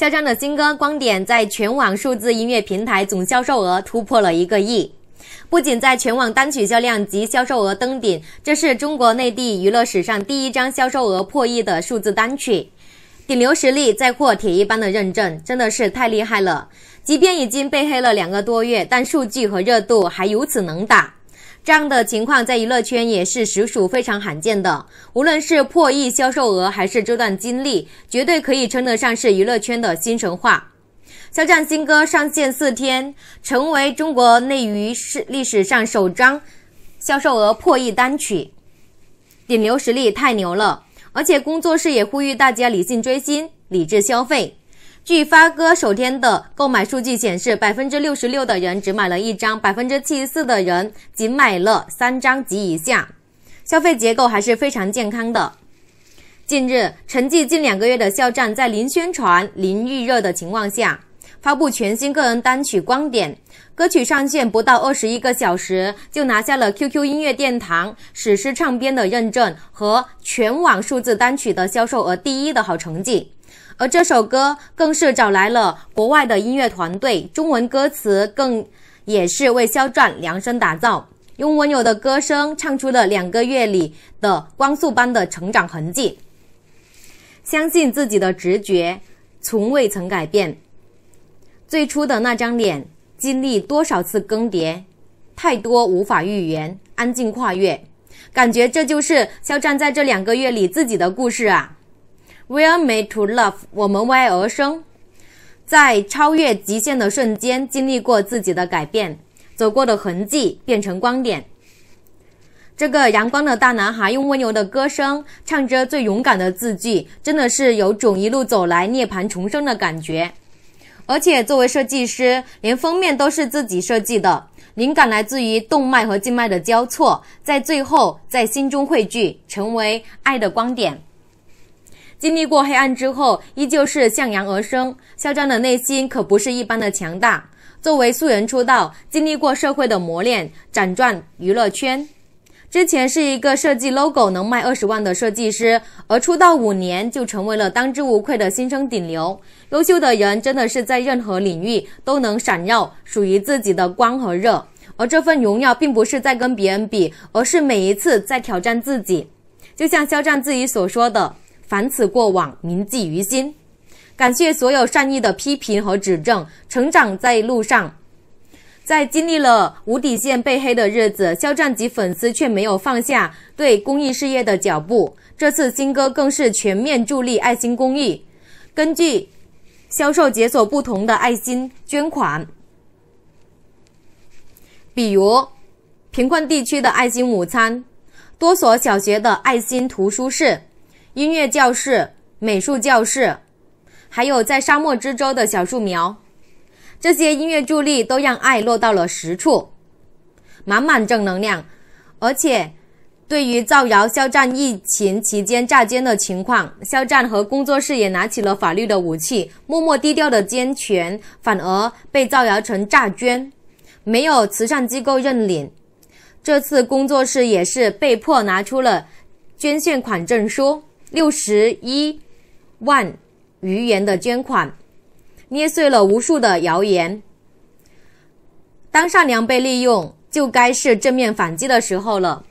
肖战的新歌《光点》在全网数字音乐平台总销售额突破了一个亿，不仅在全网单曲销量及销售额登顶，这是中国内地娱乐史上第一张销售额破亿的数字单曲。顶流实力再获铁一般的认证，真的是太厉害了！即便已经被黑了两个多月，但数据和热度还如此能打。这样的情况在娱乐圈也是实属非常罕见的。无论是破亿销售额，还是这段经历，绝对可以称得上是娱乐圈的新神话。肖战新歌上线四天，成为中国内娱史历史上首张销售额破亿单曲，顶流实力太牛了！而且工作室也呼吁大家理性追星，理智消费。据发哥首天的购买数据显示，百分之六十六的人只买了一张，百分之七十四的人仅买了三张及以下，消费结构还是非常健康的。近日，沉寂近两个月的肖战在零宣传、零预热的情况下，发布全新个人单曲《光点》，歌曲上线不到二十一个小时就拿下了 QQ 音乐殿堂史诗唱片的认证和全网数字单曲的销售额第一的好成绩。而这首歌更是找来了国外的音乐团队，中文歌词更也是为肖战量身打造，用温柔的歌声唱出了两个月里的光速般的成长痕迹。相信自己的直觉，从未曾改变，最初的那张脸经历多少次更迭，太多无法预言，安静跨越，感觉这就是肖战在这两个月里自己的故事啊。We are made to love，我们为爱而生，在超越极限的瞬间，经历过自己的改变，走过的痕迹变成光点。这个阳光的大男孩用温柔的歌声，唱着最勇敢的字句，真的是有种一路走来涅槃重生的感觉。而且作为设计师，连封面都是自己设计的，灵感来自于动脉和静脉的交错，在最后在心中汇聚，成为爱的光点。经历过黑暗之后，依旧是向阳而生。肖战的内心可不是一般的强大。作为素人出道，经历过社会的磨练，辗转娱乐圈，之前是一个设计 logo 能卖二十万的设计师，而出道五年就成为了当之无愧的新生顶流。优秀的人真的是在任何领域都能闪耀属于自己的光和热，而这份荣耀并不是在跟别人比，而是每一次在挑战自己。就像肖战自己所说的。凡此过往，铭记于心。感谢所有善意的批评和指正，成长在路上。在经历了无底线被黑的日子，肖战及粉丝却没有放下对公益事业的脚步。这次新歌更是全面助力爱心公益，根据销售解锁不同的爱心捐款，比如贫困地区的爱心午餐、多所小学的爱心图书室。音乐教室、美术教室，还有在沙漠之舟的小树苗，这些音乐助力都让爱落到了实处，满满正能量。而且，对于造谣肖战疫情期间诈捐的情况，肖战和工作室也拿起了法律的武器，默默低调的捐钱，反而被造谣成诈捐，没有慈善机构认领。这次工作室也是被迫拿出了捐献款证书。六十一万余元的捐款，捏碎了无数的谣言。当善良被利用，就该是正面反击的时候了。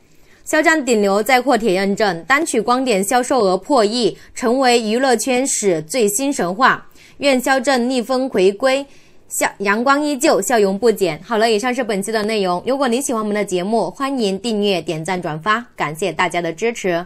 肖战顶流再获铁认证，单曲光点销售额破亿，成为娱乐圈史最新神话。愿肖战逆风回归，笑阳光依旧，笑容不减。好了，以上是本期的内容。如果您喜欢我们的节目，欢迎订阅、点赞、转发，感谢大家的支持。